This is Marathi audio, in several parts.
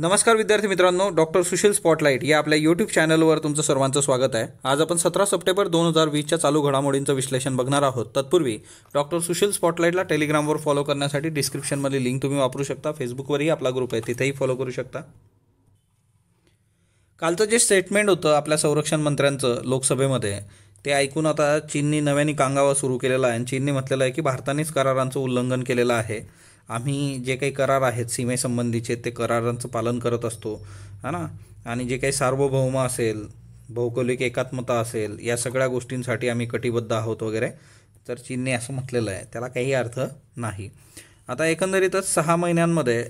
नमस्कार विद्यार्थी मित्रांनो डॉक्टर सुशील स्पॉटलाईट या आपल्या यूट्यूब चॅनलवर तुमचं सर्वांचं स्वागत आहे आज आपण सतरा सप्टेंबर दोन हजार वीसच्या चालू घडामोडींचं विश्लेषण बघणार आहोत तत्पूर्वी डॉक्टर सुशील स्पॉटलाईटला टेलिग्रामवर फॉलो करण्यासाठी डिस्क्रिप्शनमध्ये लिंक तुम्ही वापरू शकता फेसबुकवरही आपला ग्रुप आहे तिथेही फॉलो करू शकता कालचं जे स्टेटमेंट होतं आपल्या संरक्षण मंत्र्यांचं लोकसभेमध्ये ते ऐकून आता चीननी नव्याने कांगावा सुरू केलेला आहे आणि चीनने म्हटलेलं आहे की भारतानेच करारांचं उल्लंघन केलेलं आहे आम्ही जे काही करार आहेत सीमेसंबंधीचे ते करारांचं पालन करत असतो है ना आणि जे काही सार्वभौम असेल भौगोलिक एकात्मता असेल या सगळ्या गोष्टींसाठी आम्ही कटिबद्ध आहोत वगैरे तर चीनने असं म्हटलेलं आहे त्याला काही अर्थ नाही आता एकंदरीतच सहा महिन्यांमध्ये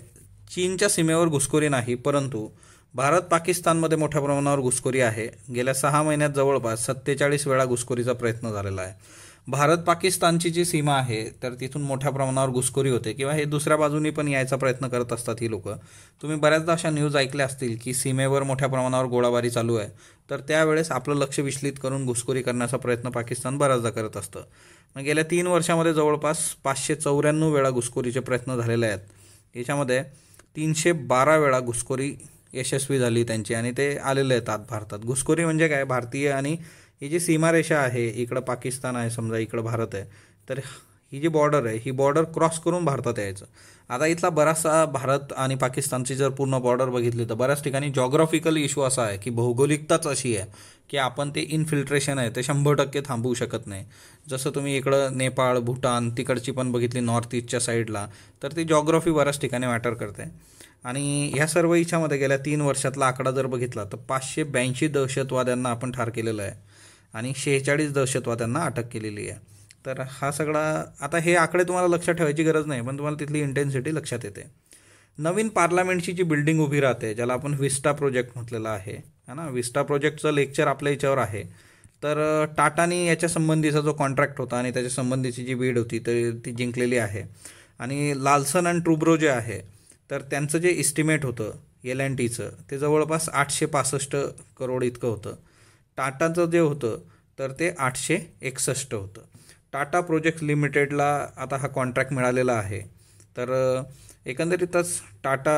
चीनच्या सीमेवर घुसखोरी नाही परंतु भारत पाकिस्तानमध्ये मोठ्या प्रमाणावर घुसखोरी आहे गेल्या सहा महिन्यात जवळपास सत्तेचाळीस वेळा घुसखोरीचा प्रयत्न झालेला आहे भारत पाकिस्तानची जी सीमा आहे तर तिथून मोठ्या प्रमाणावर घुसखोरी होते किंवा हे दुसऱ्या बाजूनी पण यायचा प्रयत्न करत असतात ही लोकं तुम्ही बऱ्याचदा अशा न्यूज ऐकल्या असतील की सीमेवर मोठ्या प्रमाणावर गोळाबारी चालू आहे तर त्यावेळेस आपलं लक्ष विचलित करून घुसखोरी करण्याचा प्रयत्न पाकिस्तान बऱ्याचदा करत असतं मग गेल्या तीन वर्षामध्ये जवळपास पाचशे चौऱ्याण्णव वेळा घुसखोरीचे प्रयत्न झालेले आहेत याच्यामध्ये तीनशे बारा वेळा घुसखोरी यशस्वी झाली त्यांची आणि ते आलेले आहेत आत भारतात घुसखोरी म्हणजे काय भारतीय आणि ही जी सीमारेषा आहे इकडं पाकिस्तान आहे समजा इकडं भारत आहे तर ही जी बॉर्डर आहे ही बॉर्डर क्रॉस करून भारतात यायचं आता इथला बराचसा भारत आणि पाकिस्तानची जर पूर्ण बॉर्डर बघितली तर बऱ्याच ठिकाणी जॉग्राफिकल इश्यू असा आहे की भौगोलिकताच अशी आहे की आपण ते इन्फिल्ट्रेशन आहे ते शंभर टक्के थांबवू शकत नाही जसं तुम्ही इकडं नेपाळ भूटान तिकडची पण बघितली नॉर्थ ईस्टच्या साईडला तर ती जॉग्राफी बऱ्याच ठिकाणी मॅटर करते आणि ह्या सर्व इच्छामध्ये गेल्या तीन वर्षातला आकडा जर बघितला तर पाचशे ब्याऐंशी दहशतवाद्यांना आपण ठार केलेलं आहे आणि शेहेचाळीस दहशतवाद्यांना अटक केलेली आहे तर हा सगळा आता हे आकडे तुम्हाला लक्षात ठेवायची गरज नाही पण तुम्हाला तिथली इंटेन्सिटी लक्षात येते नवीन पार्लमेंटची जी बिल्डिंग उभी राहते ज्याला आपण विस्टा प्रोजेक्ट म्हटलेला आहे है ना विस्टा प्रोजेक्टचं लेक्चर आपल्या याच्यावर आहे तर टाटानी याच्या संबंधीचा जो कॉन्ट्रॅक्ट होता आणि त्याच्या संबंधीची जी बीड होती तर ती जिंकलेली आहे आणि लालसन अँड ट्रुब्रो जे आहे तर त्यांचं जे इस्टिमेट होतं एल अँड टीचं ते जवळपास आठशे पासष्ट करोड इतकं होतं टाटाचं जे होतं तर ते आठशे एकसष्ट होतं टाटा प्रोजेक्ट लिमिटेडला आता हा कॉन्ट्रॅक्ट मिळालेला आहे तर एकंदरीतच टाटा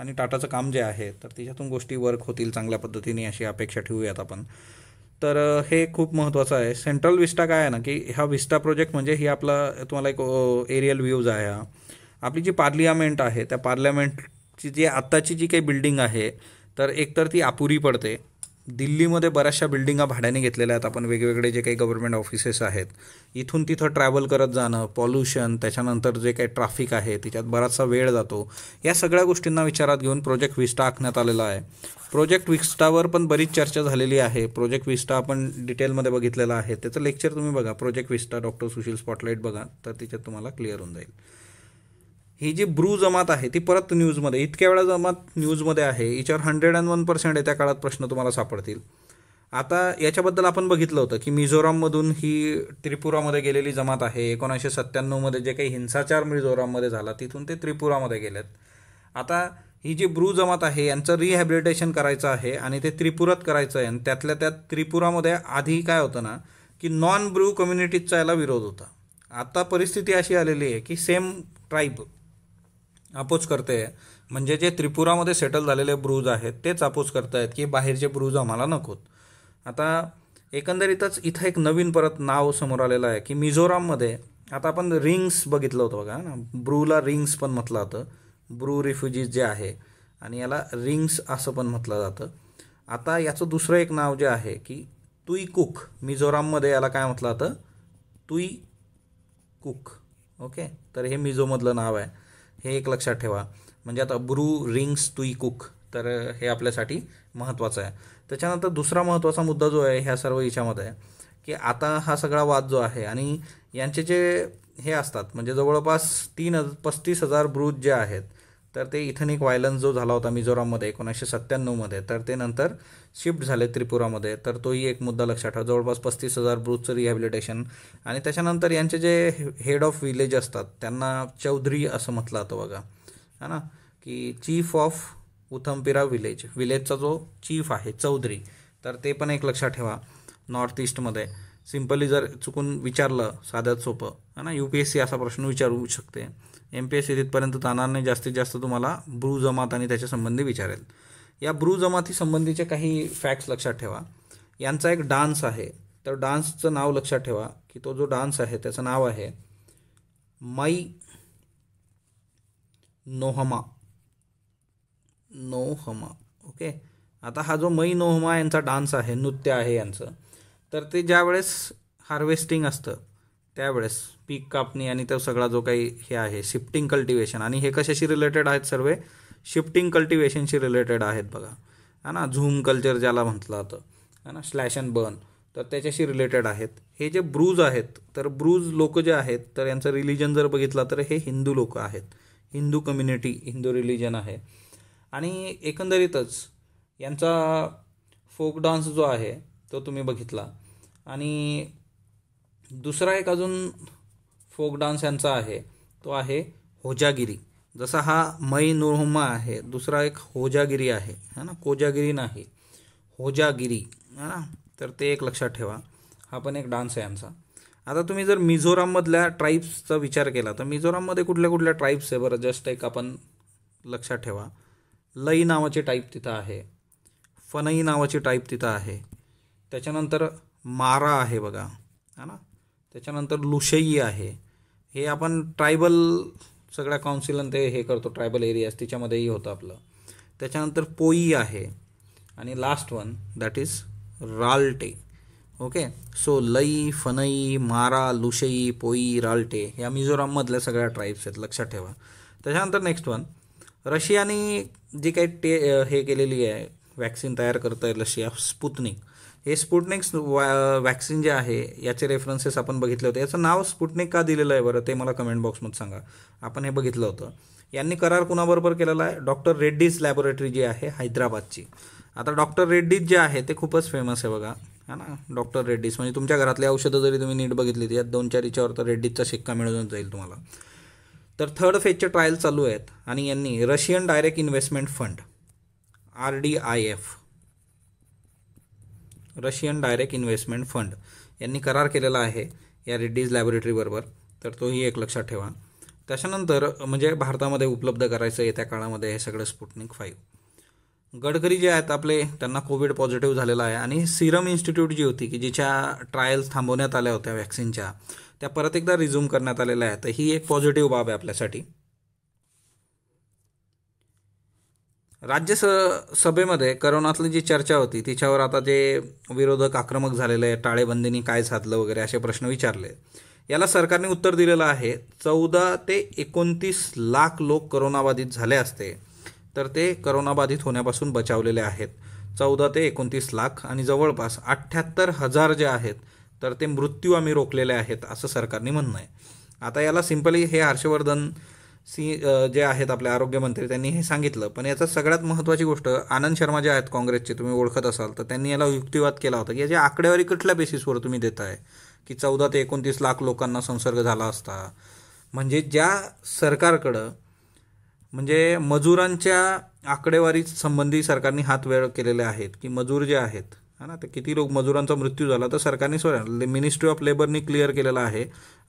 आणि टाटाचं काम जे आहे तर त्याच्यातून गोष्टी वर्क होतील चांगल्या पद्धतीने अशी अपेक्षा ठेवूयात आपण तर हे खूप महत्त्वाचं आहे सेंट्रल विस्टा काय आहे ना की हा विस्टा प्रोजेक्ट म्हणजे ही आपला तुम्हाला एक एरियल व्ह्यूज आहे हा आपली जी पार्लियामेंट आहे त्या पार्लियामेंटची जी आत्ताची जी काही बिल्डिंग आहे तर एकतर ती अपुरी पडते दिल्लीमध्ये बऱ्याचशा बिल्डिंगा भाड्याने घेतलेल्या आहेत आपण वेगवेगळे जे काही गव्हर्नमेंट ऑफिसेस आहेत इथून तिथं ट्रॅव्हल करत जाणं पॉल्युशन त्याच्यानंतर जे काही ट्राफिक आहे त्याच्यात बराचसा वेळ जातो या सगळ्या गोष्टींना विचारात घेऊन प्रोजेक्ट विस्टा आखण्यात आलेला आहे प्रोजेक्ट विस्टावर पण बरीच चर्चा झालेली आहे प्रोजेक्ट विस्टा आपण डिटेलमध्ये बघितलेला आहे त्याचं लेक्चर तुम्ही बघा project vista doctor Sushil spotlight बघा तर तिच्यात तुम्हाला क्लिअर होऊन जाईल ही जी ब्रू जमात आहे ती परत न्यूजमध्ये इतक्या वेळा जमात न्यूजमध्ये आहे हिच्यावर हंड्रेड अँड वन पर्सेंट येत्या काळात प्रश्न तुम्हाला सापडतील आता याच्याबद्दल आपण बघितलं होतं की मिझोराममधून ही त्रिपुरामध्ये गेलेली जमात आहे एकोणीसशे सत्त्याण्णवमध्ये जे काही हिंसाचार मिझोराममध्ये झाला तिथून ते त्रिपुरामध्ये गेलेत आता ही जी ब्रू जमात आहे यांचं रिहॅबिलिटेशन करायचं आहे आणि ते त्रिपुरात करायचं आहे आणि त्यातल्या त्यात त्रिपुरामध्ये आधी काय होतं ना की नॉन ब्रू कम्युनिटीजचा याला विरोध होता आता परिस्थिती अशी आलेली आहे की सेम ट्राईब अपोज करते म्हणजे जे त्रिपुरामध्ये सेटल झालेले ब्रूज आहेत तेच अपोज आहेत की बाहेरचे ब्रूज आम्हाला नकोत आता एकंदरीतच इथं एक नवीन परत नाव समोर आलेलं आहे की मिझोराममध्ये आता आपण रिंग्स बघितलं होतं बघा ना ब्रूला रिंग्स पण म्हटलं जातं ब्रू रिफ्युजीज जे आहे आणि याला रिंग्स असं पण म्हटलं जातं आता याचं दुसरं एक नाव जे आहे की तुई कुक मिझोराममध्ये याला काय म्हटलं जातं तुई कुक ओके तर हे मिझोमधलं नाव आहे हे एक लक्षात ठेवा म्हणजे आता ब्रू रिंग्स तुई कुक तर हे आपल्यासाठी महत्त्वाचं आहे त्याच्यानंतर दुसरा महत्त्वाचा मुद्दा जो आहे ह्या सर्व याच्यामध्ये की आता हा सगळा वाद जो आहे आणि यांचे जे हे असतात म्हणजे जवळपास तीन पस्तीस हजार ब्रूज जे आहेत तर ते एक व्हायलन्स जो झाला होता मिझोराममध्ये एकोणीसशे सत्त्याण्णवमध्ये तर ते नंतर शिफ्ट झाले त्रिपुरामध्ये तर तोही एक मुद्दा लक्षात ठेवा जवळपास पस्तीस हजार ब्रूथचं रिहॅबिलिटेशन आणि त्याच्यानंतर यांचे जे हेड ऑफ विलेज असतात त्यांना चौधरी असं म्हटलं जातं बघा है ना की चीफ ऑफ उथमपिरा विलेज विलेजचा जो चीफ आहे चौधरी तर ते पण एक लक्षात ठेवा नॉर्थ ईस्टमध्ये सिम्पली जर चुकून विचारलं साध्यात सोपं है ना यू पी एस सी असा प्रश्न विचारू शकते एम पी एस सी तिथपर्यंत जाणार नाही जास्तीत जास्त तुम्हाला ब्रू जमात आणि त्याच्यासंबंधी विचारेल या ब्रू जमातीसंबंधीचे काही फॅक्ट्स लक्षात ठेवा यांचा एक डान्स आहे तर डान्सचं नाव लक्षात ठेवा की तो जो डान्स आहे त्याचं नाव आहे मै नोहमा नोहमा ओके आता हा जो मई नोहमा यांचा डान्स आहे नृत्य आहे यांचं तर ते ज्यावेळेस हार्वेस्टिंग असतं त्यावेळेस पीक कापणी आणि तो सगळा जो काही हे आहे शिफ्टिंग कल्टिवेशन आणि हे कशाशी रिलेटेड आहेत सर्वे शिफ्टिंग कल्टिवेशनशी रिलेटेड आहेत बघा है ना झूम कल्चर ज्याला म्हटलं जातं है ना स्लॅश अँड बर्न तर त्याच्याशी रिलेटेड आहेत हे जे ब्रूज आहेत तर ब्रूज लोक जे आहेत तर यांचं रिलिजन जर बघितलं तर हे हिंदू लोक आहेत हिंदू कम्युनिटी हिंदू रिलिजन आहे आणि एकंदरीतच यांचा फोक डान्स जो आहे तो तुम्ही बघितला आणि दुसरा एक अजून फोक डान्स यांचा आहे तो आहे होजागिरी जसा हा मई नुरहुमा आहे दुसरा एक होजागिरी आहे है ना कोजागिरी नाही होजागिरी है ना तर ते एक लक्षात ठेवा हा पण एक डान्स आहे यांचा आता तुम्ही जर मिझोराममधल्या ट्राईब्सचा विचार केला तर मिझोराममध्ये कुठल्या कुठल्या ट्राईब्स आहे बरं जस्ट एक आपण लक्षात ठेवा लई नावाची टाईप तिथं आहे फनई नावाची टाईप तिथं आहे त्याच्यानंतर मारा आहे बघा है ना त्याच्यानंतर लुशई आहे हे आपण ट्रायबल सगळ्या काउन्सिलन ते हे करतो ट्रायबल एरियाज तिच्यामध्येही होतं आपलं त्याच्यानंतर पोई आहे आणि last one that is Ralte okay so Lai Fanai मारा लुशई पोई राल्टे या मिझोराममधल्या सगळ्या ट्राईब्स आहेत लक्षात ठेवा त्याच्यानंतर नेक्स्ट वन रशियाने जी काही टे हे केलेली आहे वॅक्सिन तयार करत आहे रशिया स्पुतनिक हे स्पुटनिक्स वॅ वॅक्सिन जे आहे याचे रेफरन्सेस आपण बघितले होते याचं नाव स्पुटनिक का दिलेलं आहे बरं ते मला कमेंट बॉक्समध्ये सांगा आपण हे बघितलं होतं यांनी करार कुणाबरोबर केलेला आहे डॉक्टर रेड्डीज लॅबोरेटरी जी आहे हैदराबादची आता डॉक्टर रेड्डीज जे आहे ते खूपच फेमस आहे बघा है ना डॉक्टर रेड्डीज म्हणजे तुमच्या घरातली औषधं जरी तुम्ही नीट बघितली तर यात दोन चार याच्यावर तर रेड्डीजचा शिक्का मिळून जाईल तुम्हाला तर थर्ड फेजचे ट्रायल चालू आहेत आणि यांनी Russian direct investment fund R D I F Russian direct investment fund यांनी करार केलेला आहे या रेड्डीज लॅबोरेटरीबरोबर तर तोही एक लक्षात ठेवा त्याच्यानंतर म्हणजे भारतामध्ये उपलब्ध करायचं येत्या काळामध्ये हे सगळं स्पुटनिक फाईव्ह गडकरी जे आहेत आपले त्यांना कोविड पॉझिटिव्ह झालेला आहे आणि सिरम इन्स्टिट्यूट जी होती की जिच्या ट्रायल्स थांबवण्यात आल्या होत्या वॅक्सिनच्या त्या परत एकदा रिझ्यूम करण्यात आलेल्या आहेत तर ही एक पॉझिटिव्ह बाब आहे आपल्यासाठी राज्य स सभेमध्ये करोनातली जी चर्चा होती तिच्यावर आता जे विरोधक आक्रमक झालेले आहे टाळेबंदीने काय साधलं वगैरे असे प्रश्न विचारले याला सरकारने उत्तर दिलेलं आहे चौदा ते एकोणतीस लाख लोक करोनाबाधित झाले असते तर ते करोनाबाधित होण्यापासून बचावलेले आहेत चौदा ते एकोणतीस लाख आणि जवळपास अठ्ठ्याहत्तर हजार जे आहेत तर ते मृत्यू आम्ही रोखलेले आहेत असं सरकारने म्हणणं आहे आता याला सिम्पली हे हर्षवर्धन सी जे आहेत आपले आरोग्यमंत्री त्यांनी हे सांगितलं पण याचा सगळ्यात महत्त्वाची गोष्ट आनंद शर्मा जे आहेत काँग्रेसचे तुम्ही ओळखत असाल तर त्यांनी याला युक्तिवाद केला होता की याची आकडेवारी कुठल्या बेसिसवर तुम्ही देत आहे की चौदा ते एकोणतीस लाख लोकांना संसर्ग झाला असता म्हणजे ज्या सरकारकडं म्हणजे मजुरांच्या आकडेवारी संबंधी सरकारने हात वेळ केलेले आहेत की मजूर जे आहेत हा ना तर किती लोक मजुरांचा मृत्यू झाला तर सरकारने स्वर मिनिस्ट्री ऑफ लेबरने क्लिअर केलेला आहे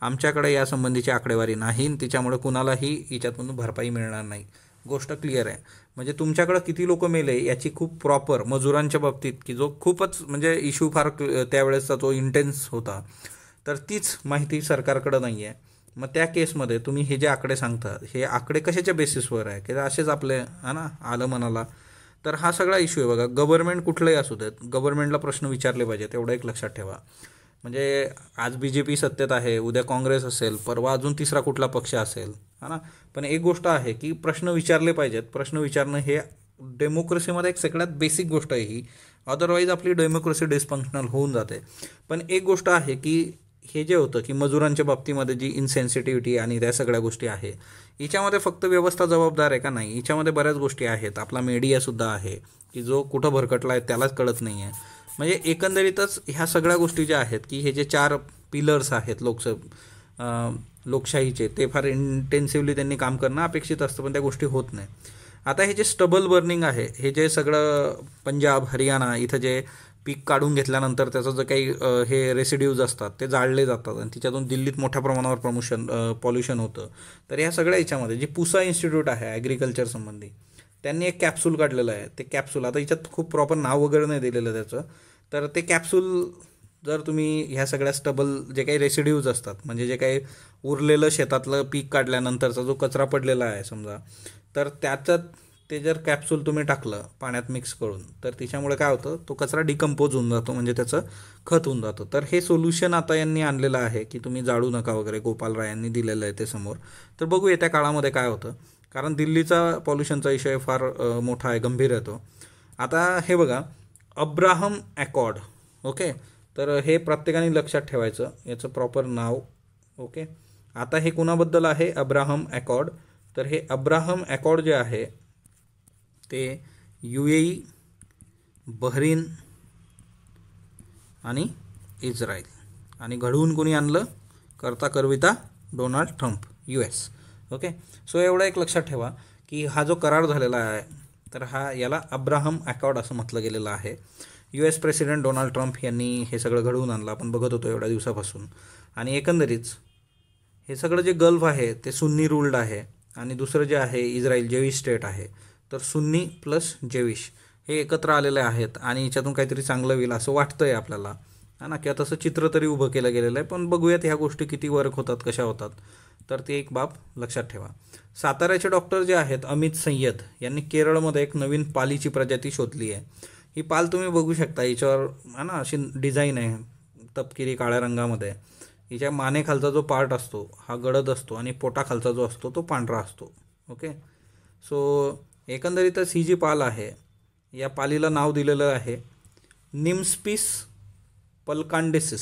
आमच्याकडे यासंबंधीची आकडेवारी नाही त्याच्यामुळे कुणालाही याच्यातून भरपाई मिळणार नाही गोष्ट क्लिअर आहे म्हणजे तुमच्याकडं किती लोक मेले याची खूप प्रॉपर मजुरांच्या बाबतीत की जो खूपच म्हणजे इश्यू फार त्यावेळेसचा जो इंटेन्स होता तर तीच माहिती सरकारकडं नाही आहे मग त्या केसमध्ये तुम्ही हे जे आकडे सांगता हे आकडे कशाच्या बेसिसवर आहे की असेच आपले हा ना आलं मनाला तर हा सगळा इश्यू आहे बघा गव्हर्नमेंट कुठलंही असू देत गव्हर्नमेंटला प्रश्न विचारले पाहिजेत एवढं एक लक्षात ठेवा म्हणजे आज बी जे पी सत्तेत आहे उद्या काँग्रेस असेल परवा अजून तिसरा कुठला पक्ष असेल है ना पण एक गोष्ट आहे की प्रश्न विचारले पाहिजेत प्रश्न विचारणं हे डेमोक्रेसीमध्ये एक सगळ्यात बेसिक गोष्ट आहे ही अदरवाईज आपली डेमोक्रेसी डिस्फंक्शनल होऊन जाते पण एक गोष्ट आहे की हे जे होतं की मजुरांच्या बाबतीमध्ये जी इन्सेन्सिटिव्हिटी आणि त्या सगळ्या गोष्टी आहे याच्यामध्ये फक्त व्यवस्था जबाबदार आहे का नाही याच्यामध्ये बऱ्याच गोष्टी आहेत आपला मीडियासुद्धा आहे की जो कुठं भरकटला आहे त्यालाच कळत नाही आहे म्हणजे एकंदरीतच ह्या सगळ्या गोष्टी ज्या आहेत की हे जे चार पिलर्स आहेत लोकस लोकशाहीचे ते फार इंटेन्सिव्हली त्यांनी काम करणं अपेक्षित असतं पण त्या गोष्टी होत नाही आता हे जे स्टबल बर्निंग आहे हे जे सगळं पंजाब हरियाणा इथं जे पीक काढून घेतल्यानंतर त्याचं जे काही हे रेसिड्यूज असतात ते जाळले जातात आणि तिच्यातून दिल्लीत मोठ्या प्रमाणावर प्रमोशन पॉल्युशन होतं तर या सगळ्या याच्यामध्ये जे पुसा इन्स्टिट्यूट आहे ॲग्रिकल्चर संबंधी त्यांनी एक कॅप्सूल काढलेलं आहे ते कॅप्सूल आता याच्यात खूप प्रॉपर नाव वगैरे नाही दिलेलं त्याचं तर ते कॅप्सूल जर तुम्ही ह्या सगळ्या स्टबल जे काही रेसिड्यूज असतात म्हणजे जे काही उरलेलं शेतातलं पीक काढल्यानंतरचा जो कचरा पडलेला आहे समजा तर त्याच्यात ते जर कॅप्सूल तुम्ही टाकलं पाण्यात मिक्स करून तर तिच्यामुळे काय होतं तो कचरा डिकम्पोज होऊन जातो म्हणजे त्याचं खत होऊन जातं तर हे सोल्युशन आता यांनी आणलेलं आहे की तुम्ही जाळू नका वगैरे राय यांनी दिलेलं आहे ते समोर तर बघू येत्या काळामध्ये काय होतं कारण दिल्लीचा पॉल्युशनचा विषय फार मोठा आहे गंभीर आहे तो आता हे बघा अब्राहम ॲकॉर्ड ओके तर हे प्रत्येकाने लक्षात ठेवायचं याचं प्रॉपर नाव ओके आता हे कुणाबद्दल आहे अब्राहम ॲकॉर्ड तर हे अब्राहम ॲकॉर्ड जे आहे ते यू ए e, बहरीन आणि इस्रायल आणि घडवून कोणी आणलं करता करविता Donald Trump U S okay so एवढं एक लक्षात ठेवा की हा जो करार झालेला आहे तर हा याला अब्राहम अकॉर्ड असं म्हटलं गेलेलं आहे U S president Donald Trump यांनी हे सगळं घडवून आणलं आपण बघत होतो एवढ्या दिवसापासून आणि एकंदरीच हे सगळं जे गल्फ आहे ते सुन्नी रुल्ड आहे आणि दुसरं जे आहे इस्रायल जेवी स्टेट आहे तर सुन्नी प्लस जेविश हे एकत्र आलेले आहेत आणि याच्यातून काहीतरी चांगलं होईल असं वाटतं आहे आपल्याला हा ना किंवा तसं चित्र तरी उभं केलं गेलेलं आहे पण बघूयात ह्या गोष्टी किती वर्क होतात कशा होतात तर ती एक बाब लक्षात ठेवा साताऱ्याचे डॉक्टर जे आहेत अमित सय्यद यांनी केरळमध्ये एक नवीन पालीची प्रजाती शोधली आहे ही पाल तुम्ही बघू शकता याच्यावर हा ना अशी डिझाईन आहे तपकिरी काळ्या रंगामध्ये हिच्या मानेखालचा जो पार्ट असतो हा गडद असतो आणि पोटाखालचा जो असतो तो पांढरा असतो ओके सो एकंदरीतच ही जी पाल आहे या पालीला नाव दिलेलं आहे निम्स्पिस पलकांडेसिस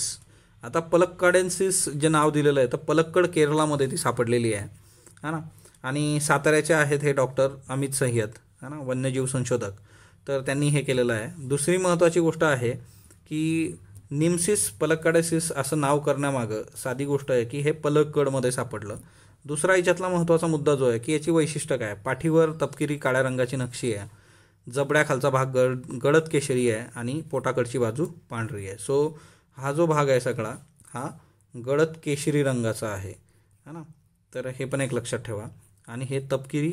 आता पलक्काडेन्सिस जे नाव दिलेलं आहे तर पलक्कड केरळामध्ये ती सापडलेली आहे है ना आणि साताऱ्याचे आहेत हे डॉक्टर अमित सह्यद है ना वन्यजीव संशोधक तर त्यांनी हे केलेलं आहे दुसरी महत्त्वाची गोष्ट आहे की निम्सिस पलक्काडेसिस असं नाव करण्यामागं साधी गोष्ट आहे की हे पलक्कडमध्ये सापडलं दुसरा याच्यातला महत्त्वाचा मुद्दा जो आहे की याची वैशिष्ट्य काय पाठीवर तपकिरी काळ्या रंगाची नक्षी आहे जबड्याखालचा भाग गड गडद केशरी आहे आणि पोटाकडची बाजू पांढरी आहे सो हा जो भाग आहे सगळा हा गडद केशरी रंगाचा आहे है ना तर हे पण एक लक्षात ठेवा आणि हे तपकिरी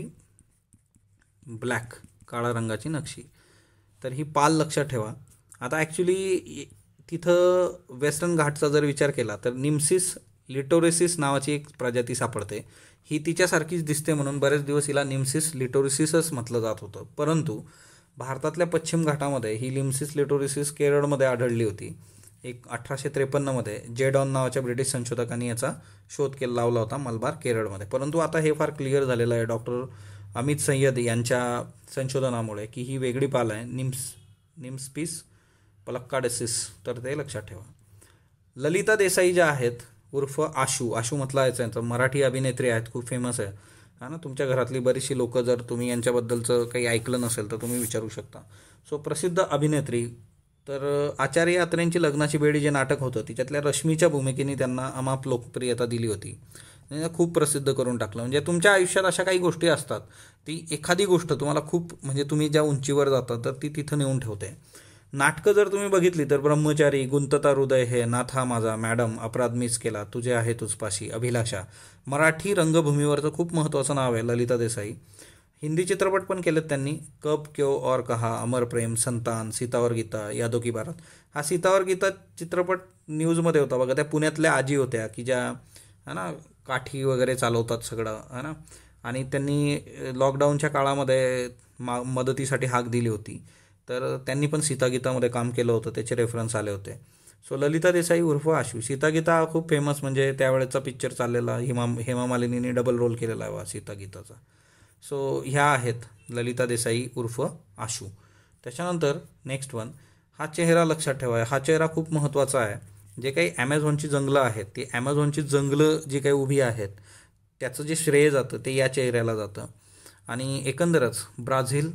ब्लॅक काळ्या रंगाची नक्षी तर ही पाल लक्षात ठेवा आता ॲक्च्युली तिथं वेस्टर्न घाटचा जर विचार केला तर निम्सिस लिटोरिसिस नावाची एक प्रजाती सापडते ही तिच्यासारखीच दिसते म्हणून बरेच दिवस हिला निम्सिस लिटोरिसिसच म्हटलं जात होतं परंतु भारतातल्या पश्चिम घाटामध्ये ही लिम्सिस लिटोरिसिस केरळमध्ये आढळली होती एक अठराशे त्रेपन्नमध्ये जेडॉन नावाच्या ब्रिटिश संशोधकांनी याचा शोध केला लावला होता मलबार केरळमध्ये परंतु आता हे फार क्लिअर झालेलं आहे डॉक्टर अमित सय्यद यांच्या संशोधनामुळे की ही वेगळी पाल आहे निम्स निम्सपीस पलक्काडेसिस तर ते लक्षात ठेवा ललिता देसाई ज्या आहेत उर्फ आशू आशू म्हटलं यायचं यांचं मराठी अभिनेत्री आहेत खूप फेमस आहे हा ना तुमच्या घरातली बरीचशी लोकं जर तुम्ही यांच्याबद्दलचं काही ऐकलं नसेल तर तुम्ही विचारू शकता सो प्रसिद्ध अभिनेत्री तर आचार्य यात्रेंची लग्नाची बेडी जे नाटक होतं तिच्यातल्या रश्मीच्या भूमिकेने त्यांना अमाप लोकप्रियता दिली होती खूप प्रसिद्ध करून टाकलं म्हणजे तुमच्या आयुष्यात अशा काही गोष्टी असतात ती एखादी गोष्ट तुम्हाला खूप म्हणजे तुम्ही ज्या उंचीवर जाता तर ती तिथं नेऊन ठेवते नाटकं जर तुम्ही बघितली तर ब्रह्मचारी गुंतता हृदय हे नाथा माझा मॅडम अपराध मिस केला तुझे आहे तुझपाशी अभिलाषा मराठी रंगभूमीवरचं खूप महत्त्वाचं नाव आहे ललिता देसाई हिंदी चित्रपट पण केलेत त्यांनी कप क्यो और कहा अमर प्रेम संतान सीतावर गीता यादो की भारत हा सीतावर गीता चित्रपट न्यूजमध्ये होता बघा त्या पुण्यातल्या आजी होत्या की ज्या है ना काठी वगैरे चालवतात सगळं है ना आणि त्यांनी लॉकडाऊनच्या काळामध्ये मा मदतीसाठी हाक दिली होती तर त्यांनी पण सीतागीतामध्ये काम केलं होतं त्याचे रेफरन्स आले होते सो ललिता देसाई उर्फ आशू सीतागीता खूप फेमस म्हणजे त्यावेळेचा पिक्चर चाललेला हेमा हेमा मालिनीने डबल रोल केलेला आहे वा सीतागीताचा सो ह्या आहेत ललिता देसाई उर्फ आशू त्याच्यानंतर नेक्स्ट वन हा चेहरा लक्षात ठेवा हा चेहरा खूप महत्त्वाचा आहे जे काही ॲमेझॉनची जंगलं आहेत ती ॲमेझॉनची जंगलं जी काही उभी आहेत त्याचं जे श्रेय जातं ते या चेहऱ्याला जातं आणि एकंदरच ब्राझील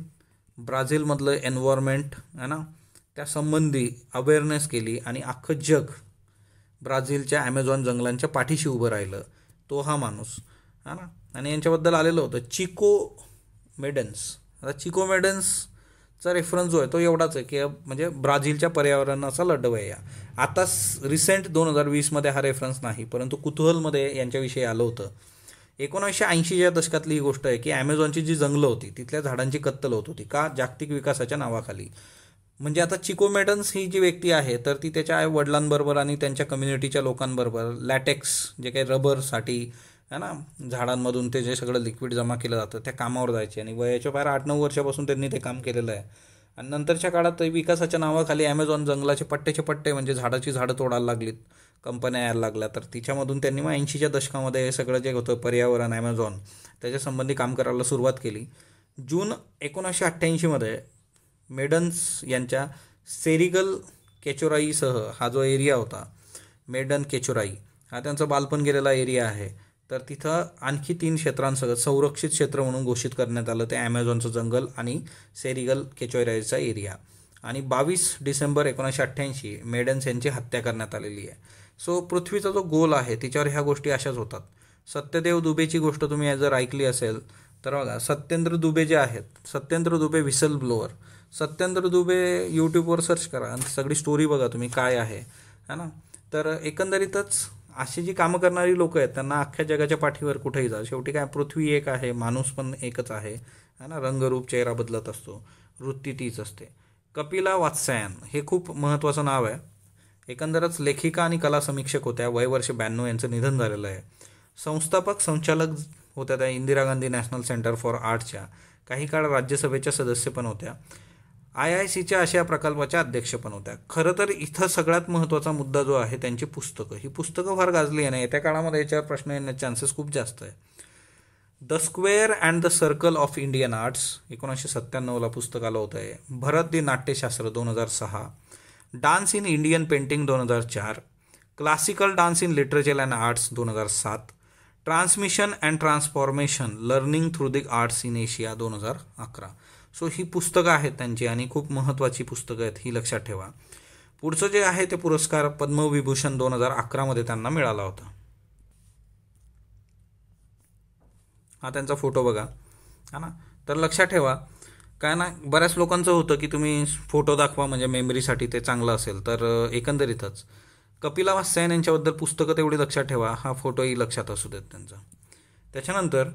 ब्राझीलमधलं एन्व्हायरमेंट आहे ना त्यासंबंधी अवेअरनेस केली आणि अख्खं जग ब्राझीलच्या ॲमेझॉन जंगलांच्या पाठीशी उभं राहिलं तो हा माणूस है ना आणि यांच्याबद्दल आलेलं होतं चिको मेडन्स आता चिको मेडन्सचा रेफरन्स जो आहे तो एवढाच आहे की म्हणजे ब्राझीलच्या पर्यावरणाचा लढव आहे या आता रिसेंट दोन हजार वीसमध्ये हा रेफरन्स नाही परंतु कुतूहलमध्ये यांच्याविषयी आलं होतं एकोणीसशे ऐंशीच्या दशकातली ही गोष्ट आहे की ॲमेझॉनची जी जंगलं होती तिथल्या झाडांची कत्तल होत होती का जागतिक विकासाच्या नावाखाली म्हणजे आता चिकोमेडन्स ही जी व्यक्ती आहे तर ती त्याच्या वडिलांबरोबर आणि त्यांच्या कम्युनिटीच्या लोकांबरोबर लॅटेक्स जे काही रबरसाठी है ना झाडांमधून ते जे सगळं लिक्विड जमा केलं जातं त्या कामावर जायचे आणि वयाच्या बाहेर आठ नऊ वर्षापासून त्यांनी ते काम केलेलं आहे आणि नंतरच्या काळात विकासाच्या नावाखाली ॲमेझॉन जंगलाचे पट्टेचे पट्टे म्हणजे झाडाची झाडं तोडायला लागलीत कंपन्या यायला लागल्या तर तिच्यामधून त्यांनी मग ऐंशीच्या दशकामध्ये हे सगळं जे होतं पर्यावरण ॲमेझॉन त्याच्यासंबंधी काम करायला सुरुवात केली जून एकोणीसशे अठ्ठ्याऐंशीमध्ये मेडन्स यांच्या सेरिगल केचोराईसह हा जो एरिया होता मेडन केचोराई हा त्यांचा बालपण गेलेला एरिया आहे तर तिथं आणखी तीन क्षेत्रांसह संरक्षित क्षेत्र म्हणून घोषित करण्यात आलं ते ॲमेझॉनचं जंगल आणि सेरिगल केचोयरायचा एरिया आणि बावीस डिसेंबर एकोणीसशे अठ्ठ्याऐंशी मेडन्स यांची हत्या करण्यात आलेली आहे सो पृथ्वीचा जो गोल आहे तिच्यावर ह्या गोष्टी अशाच होतात सत्यदेव दुबेची गोष्ट तुम्ही जर ऐकली असेल तर बघा सत्येंद्र दुबे जे आहेत सत्येंद्र दुबे व्हिसल ब्लोअर सत्येंद्र दुबे यूट्यूबवर सर्च करा आणि सगळी स्टोरी बघा तुम्ही काय आहे है ना तर एकंदरीतच अशी जी कामं करणारी लोक आहेत त्यांना अख्ख्या जगाच्या पाठीवर कुठेही जा शेवटी काय पृथ्वी एक आहे माणूस पण एकच आहे है ना रंगरूप चेहरा बदलत असतो वृत्ती तीच असते कपिला वात्सायन हे खूप महत्त्वाचं नाव आहे एकंदरच लेखिका आणि कला समीक्षक होत्या वय ब्याण्णव यांचं निधन झालेलं आहे संस्थापक संचालक होत्या त्या Indira Gandhi national centre for आर्टच्या काही काळ राज्यसभेच्या सदस्य पण होत्या आय आय सीच्या अशा प्रकल्पाच्या अध्यक्ष पण होत्या खरं तर इथं सगळ्यात महत्त्वाचा मुद्दा जो आहे त्यांची पुस्तकं ही पुस्तकं फार गाजली आहे ना येत्या काळामध्ये याच्यावर प्रश्न येण्याचे चान्सेस खूप जास्त आहे the square and the circle of Indian arts एकोणीसशे सत्त्याण्णवला पुस्तक आलं होतं आहे भरत दी नाट्यशास्त्र दोन हजार सहा डान्स इन इंडियन पेंटिंग दोन हजार चार classical dance in literature and arts दोन हजार सात transmission and transformation learning through the arts in Asia दोन हजार अकरा सो ही पुस्तकं आहेत त्यांची आणि खूप महत्त्वाची पुस्तकं आहेत ही लक्षात ठेवा पुढचं जे आहे ते पुरस्कार पद्मविभूषण दोन हजार अकरामध्ये त्यांना मिळाला होता हा त्यांचा फोटो बघा हा ना तर लक्षात ठेवा काय ना बऱ्याच लोकांचं होतं की तुम्ही फोटो दाखवा म्हणजे मेमरीसाठी ते चांगलं असेल तर एकंदरीतच कपिला वास्यायन यांच्याबद्दल पुस्तकं तेवढी लक्षात ठेवा हा फोटोही लक्षात असू देत त्यांचा त्याच्यानंतर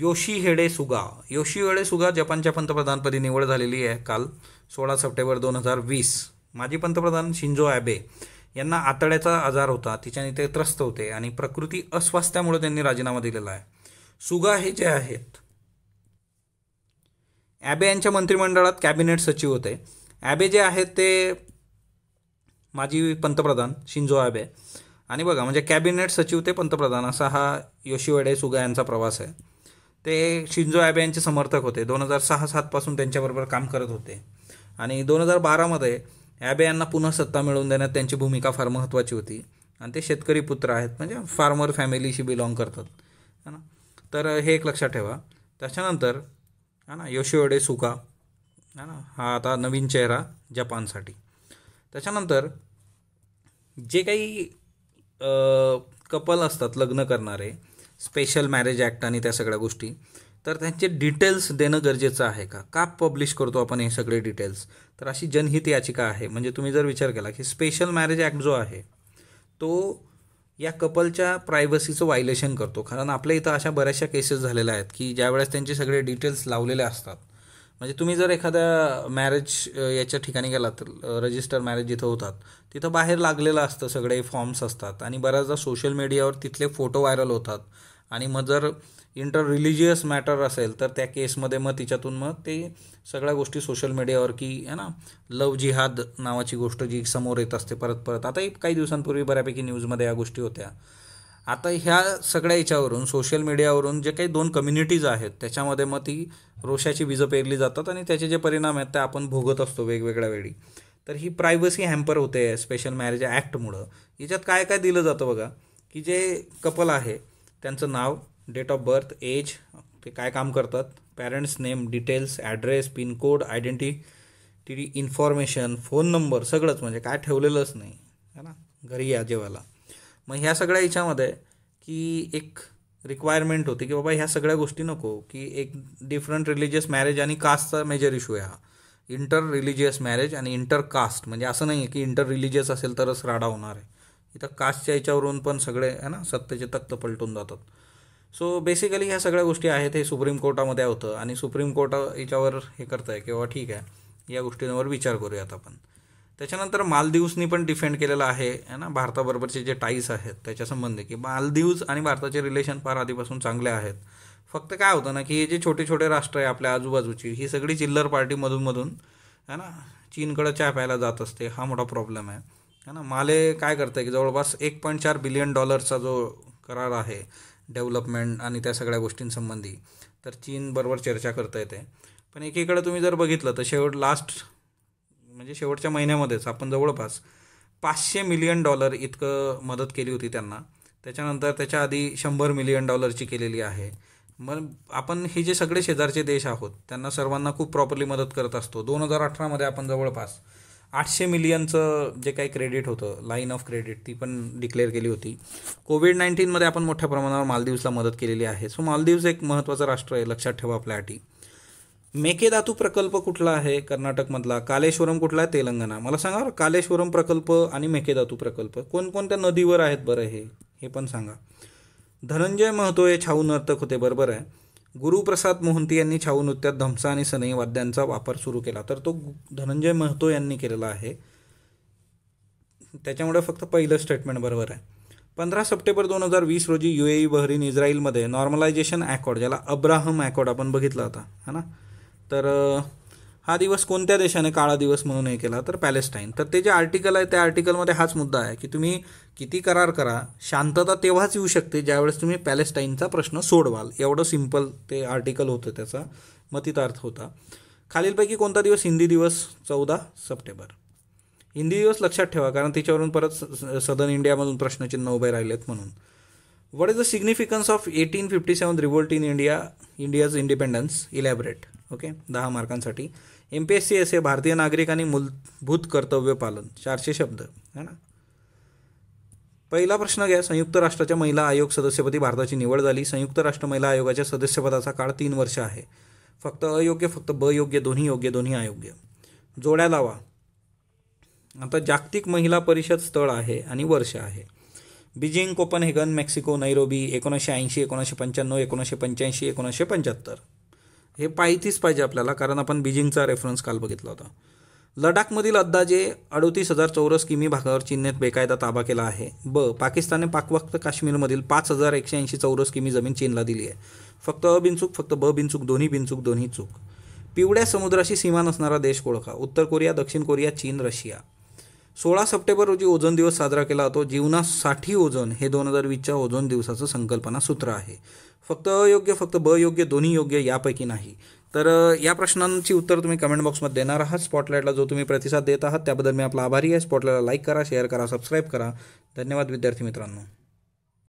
Yoshihide Suga Yoshi Suga जपानच्या पंतप्रधानपदी निवड झालेली आहे काल सोळा सप्टेंबर दोन हजार वीस माजी पंतप्रधान शिंजो ॲबे यांना आतड्याचा आजार होता तिच्याने ते त्रस्त होते आणि प्रकृती अस्वास्थ्यामुळे त्यांनी राजीनामा दिलेला आहे सुगा हे जे आहेत ॲबे यांच्या मंत्रिमंडळात कॅबिनेट सचिव होते ॲबे जे आहेत ते माजी पंतप्रधान शिंजो ॲबे आणि बघा म्हणजे कॅबिनेट सचिव ते पंतप्रधान असा हा योशिवडे सुगा यांचा प्रवास आहे ते शिंजो ॲबे यांचे समर्थक होते दोन हजार सहा सातपासून त्यांच्याबरोबर काम करत होते आणि दोन हजार बारामध्ये ॲबे यांना पुन्हा सत्ता मिळवून देण्यात त्यांची भूमिका फार महत्त्वाची होती आणि ते शेतकरी पुत्र आहेत म्हणजे फार्मर फॅमिलीशी बिलॉंग करतात है ना तर हे एक लक्षात ठेवा त्याच्यानंतर है ना योशिओडे सुका है ना हा आता नवीन चेहरा जपानसाठी त्याच्यानंतर जे काही कपल असतात लग्न करणारे स्पेशल मॅरेज ॲक्ट आणि त्या सगळ्या गोष्टी तर त्यांचे डिटेल्स देणं गरजेचं आहे का का पब्लिश करतो आपण हे सगळे डिटेल्स तर अशी जनहित याचिका आहे म्हणजे तुम्ही जर विचार केला की स्पेशल मॅरेज ॲक्ट जो आहे तो या कपलच्या प्रायव्हसीचं व्हायलेशन करतो कारण आपल्या इथं अशा बऱ्याचशा केसेस झालेल्या आहेत की ज्यावेळेस त्यांचे सगळे डिटेल्स लावलेले असतात म्हणजे तुम्ही जर एखाद्या मॅरेज याच्या ठिकाणी गेलात रजिस्टर मॅरेज जिथं होतात तिथं बाहेर लागलेलं असतं सगळे फॉर्म्स असतात आणि बऱ्याचदा सोशल मीडियावर तिथले फोटो व्हायरल होतात आणि मग जर इंटर रिलिजियस मॅटर असेल तर त्या केसमध्ये मग तिच्यातून मग ते सगळ्या गोष्टी सोशल मीडियावर की है ना लव जिहाद नावाची गोष्ट जी समोर येत असते परत परत आता काही दिवसांपूर्वी बऱ्यापैकी न्यूजमध्ये या गोष्टी होत्या आता ह्या सगळ्या याच्यावरून सोशल मीडियावरून जे काही दोन कम्युनिटीज आहेत त्याच्यामध्ये मग ती रोषाची बीजं पेरली जातात आणि त्याचे जे परिणाम आहेत ते आपण भोगत असतो वेगवेगळ्या वेळी तर ही प्रायव्हसी हॅम्पर होते स्पेशल मॅरेज ॲक्टमुळं याच्यात काय काय दिलं जातं बघा की जे कपल आहे त्यांचं नाव डेट ऑफ बर्थ एज ते काय काम करतात parents name details address pincode identity information phone number सगळंच म्हणजे काय ठेवलेलंच नाही है ना घरी या जेवायला मग ह्या सगळ्या याच्यामध्ये की एक रिक्वायरमेंट होती की बाबा ह्या सगळ्या गोष्टी नको की एक डिफरंट रिलिजियस मॅरेज आणि कास्टचा मेजर इशू आहे हा इंटर रिलिजियस मॅरेज आणि इंटर कास्ट म्हणजे असं नाही आहे की इंटर रिलिजियस असेल तरच राडा होणार आहे इथं कास्टच्या याच्यावरून पण सगळे आहे ना सत्तेचे तख्त पलटून जातात सो बेसिकली ह्या सगळ्या गोष्टी आहेत हे सुप्रीम कोर्टामध्ये होतं आणि सुप्रीम कोर्ट याच्यावर हे करत आहे की बाबा ठीक आहे या गोष्टींवर विचार करूयात आपण त्याच्यानंतर मालदीवसनी पण डिफेंड केलेलं आहे है ना भारताबरोबरचे जे टाईस आहेत संबंधी की मालदीव्ज आणि भारताचे रिलेशन फार आधीपासून चांगले आहेत फक्त काय होतं ना की हे जे छोटे छोटे राष्ट्र आहे आपल्या आजूबाजूची ही सगळी चिल्लर पार्टीमधूनमधून है ना चीनकडं चहा प्यायला जात असते हा मोठा प्रॉब्लेम आहे है ना माले काय करतं की जवळपास एक पॉईंट चार बिलियन डॉलरचा जो करार आहे डेव्हलपमेंट आणि त्या सगळ्या गोष्टींसंबंधी तर चीनबरोबर चर्चा करता येते पण एकीकडे तुम्ही जर बघितलं तर शेवट लास्ट म्हणजे शेवटच्या महिन्यामध्येच आपण जवळपास पाचशे मिलियन डॉलर इतकं मदत केली होती त्यांना त्याच्यानंतर त्याच्या आधी शंभर मिलियन डॉलरची केलेली आहे मग आपण हे जे सगळे शेजारचे देश आहोत त्यांना सर्वांना खूप प्रॉपरली मदत करत असतो दोन हजार अठरामध्ये आपण जवळपास आठशे मिलियनचं जे काही क्रेडिट होतं लाईन ऑफ क्रेडिट ती पण डिक्लेअर केली होती कोविड नाईन्टीनमध्ये आपण मोठ्या प्रमाणावर मालदीवला मदत केलेली आहे सो मालदीव्स एक महत्त्वाचं राष्ट्र आहे लक्षात ठेवा आपल्यासाठी मेकेदातू प्रकल्प कुठला आहे कर्नाटकमधला कालेश्वरम कुठला आहे तेलंगणा मला सांगा कालेश्वरम प्रकल्प आणि मेकेदातू प्रकल्प कोणकोणत्या नदीवर आहेत बरं हे हे पण सांगा धनंजय महतो हे छाऊ नर्तक होते बरोबर आहे गुरुप्रसाद मोहंती यांनी छाऊ नृत्यात धमसा आणि सनई वाद्यांचा वापर सुरू केला तर तो धनंजय महतो यांनी केलेला आहे त्याच्यामुळे फक्त पहिलं स्टेटमेंट बरोबर आहे पंधरा सप्टेंबर दोन हजार वीस रोजी यू ए बहरीन इस्रायलमध्ये नॉर्मलायझेशन अॅकॉर्ड ज्याला अब्राहम ॲकॉर्ड आपण बघितला होता है ना तर हा दिवस कोणत्या देशाने काळा दिवस म्हणून हे केला तर पॅलेस्टाईन तर ते जे आर्टिकल आहे त्या आर्टिकलमध्ये हाच मुद्दा आहे की तुम्ही किती करार करा शांतता तेव्हाच येऊ शकते ज्यावेळेस तुम्ही पॅलेस्टाईनचा प्रश्न सोडवाल एवढं सिम्पल ते आर्टिकल होतं त्याचा मतितार्थ होता खालीलपैकी कोणता दिवस हिंदी दिवस चौदा सप्टेंबर हिंदी दिवस लक्षात ठेवा कारण तिच्यावरून परत सदर्न इंडियामधून प्रश्नचिन्ह उभे राहिलेत म्हणून what is the significance of eighteen fifty seven revolt in India India's independence elaborate okay दहा मार्कांसाठी M P S C S हे भारतीय नागरिक आणि मूलभूत कर्तव्य पालन चारशे शब्द है ना पहिला प्रश्न घ्या संयुक्त राष्ट्राच्या महिला आयोग सदस्यपदी भारताची निवड झाली संयुक्त राष्ट्र महिला आयोगाच्या सदस्यपदाचा काळ तीन वर्ष आहे फक्त अयोग्य फक्त ब योग्य दोन्ही योग्य दोन्ही अयोग्य जोड्या लावा आता जागतिक महिला परिषद स्थळ आहे आणि वर्ष आहे बीजिंग कोपनहेगन मेक्सिको नैरोबी एकोणीसशे ऐंशी एकोणीसशे पंच्याण्णव एकोणीसशे पंच्याऐंशी एकोणीसशे पंच्याहत्तर हे पाहितीच पाहिजे आपल्याला कारण आपण बीजिंगचा रेफरन्स काल बघितला होता लडाखमधील अंदाजे अडोतीस हजार चौरस किमी भागावर चीनने बेकायदा ताबा केला आहे ब पाकिस्तानने पाकवक्त काश्मीरमधील पाच हजार एकशे ऐंशी चौरस किमी जमीन चीनला दिली आहे फक्त अ बिनचूक फक्त ब बिनचूक दोन्ही बिनचूक दोन्ही चूक पिवळ्या समुद्राशी सीमा नसणारा देश ओळखा उत्तर कोरिया दक्षिण कोरिया चीन रशिया सोळा सप्टेंबर रोजी ओझोन दिवस साजरा केला जातो जीवनासाठी ओझोन हे दोन हजार वीसच्या ओझोन दिवसाचं संकल्पना सूत्र आहे फक्त अयोग्य फक्त ब योग्य दोन्ही योग्य यापैकी नाही तर या प्रश्नांची उत्तर तुम्ही कमेंट बॉक्समध्ये देणार आहात स्पॉटलाईटला जो तुम्ही प्रतिसाद देत आहात त्याबद्दल मी आपला आभारी आहे स्पॉटलाईटला लाईक करा शेअर करा सबस्क्राईब करा धन्यवाद विद्यार्थी मित्रांनो